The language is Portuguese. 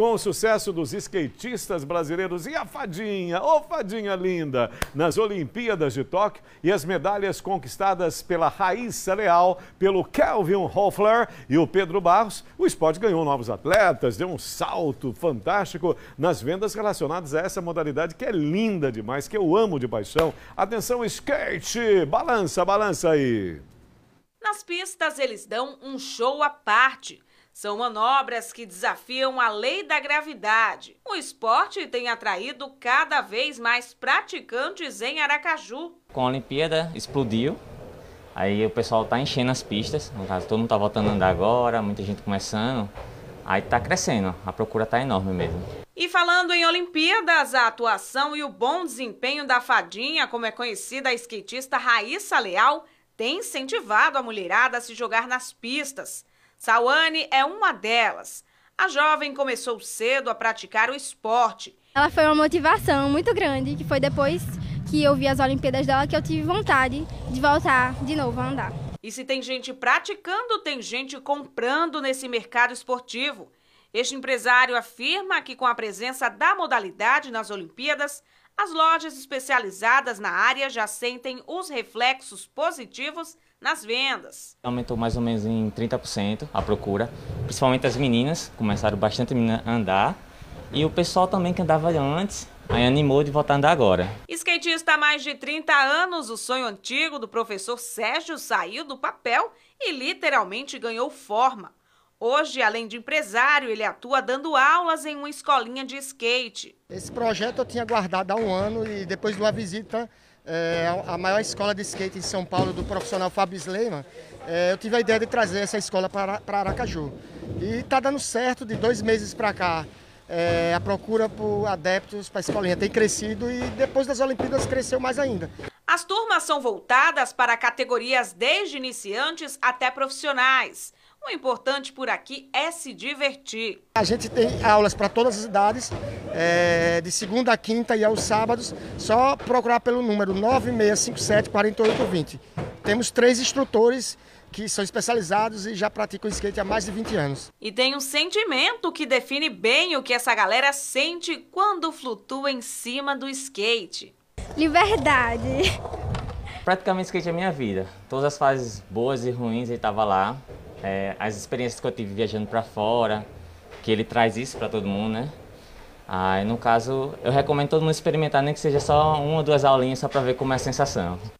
com o sucesso dos skatistas brasileiros e a Fadinha, ô oh, Fadinha linda, nas Olimpíadas de Tóquio e as medalhas conquistadas pela Raíssa Leal, pelo Kelvin Hoffler e o Pedro Barros, o esporte ganhou novos atletas, deu um salto fantástico nas vendas relacionadas a essa modalidade que é linda demais, que eu amo de paixão. Atenção, skate! Balança, balança aí! Nas pistas, eles dão um show à parte. São manobras que desafiam a lei da gravidade. O esporte tem atraído cada vez mais praticantes em Aracaju. Com a Olimpíada explodiu, aí o pessoal está enchendo as pistas. No caso, todo mundo está voltando a andar agora, muita gente começando. Aí está crescendo, a procura está enorme mesmo. E falando em Olimpíadas, a atuação e o bom desempenho da fadinha, como é conhecida a skatista Raíssa Leal, tem incentivado a mulherada a se jogar nas pistas. Sawane é uma delas. A jovem começou cedo a praticar o esporte. Ela foi uma motivação muito grande, que foi depois que eu vi as Olimpíadas dela que eu tive vontade de voltar de novo a andar. E se tem gente praticando, tem gente comprando nesse mercado esportivo. Este empresário afirma que com a presença da modalidade nas Olimpíadas, as lojas especializadas na área já sentem os reflexos positivos nas vendas. Aumentou mais ou menos em 30% a procura, principalmente as meninas, começaram bastante a andar, e o pessoal também que andava antes Aí animou de voltar a andar agora. Skatista há mais de 30 anos, o sonho antigo do professor Sérgio saiu do papel e literalmente ganhou forma. Hoje, além de empresário, ele atua dando aulas em uma escolinha de skate. Esse projeto eu tinha guardado há um ano e depois de uma visita é, eh, à maior escola de skate em São Paulo do profissional Fábio Sleiman, é, eu tive a ideia de trazer essa escola para, para Aracaju. E está dando certo de dois meses para cá. É, a procura por adeptos para a escolinha tem crescido e depois das Olimpíadas cresceu mais ainda. As turmas são voltadas para categorias desde iniciantes até profissionais. O importante por aqui é se divertir. A gente tem aulas para todas as idades, é, de segunda a quinta e aos sábados, só procurar pelo número 9657-4820. Temos três instrutores que são especializados e já praticam skate há mais de 20 anos. E tem um sentimento que define bem o que essa galera sente quando flutua em cima do skate. Liberdade. Praticamente skate é minha vida. Todas as fases boas e ruins ele estava lá é, as experiências que eu tive viajando para fora, que ele traz isso para todo mundo, né? Aí, no caso, eu recomendo todo mundo experimentar, nem que seja só uma ou duas aulinhas, só para ver como é a sensação.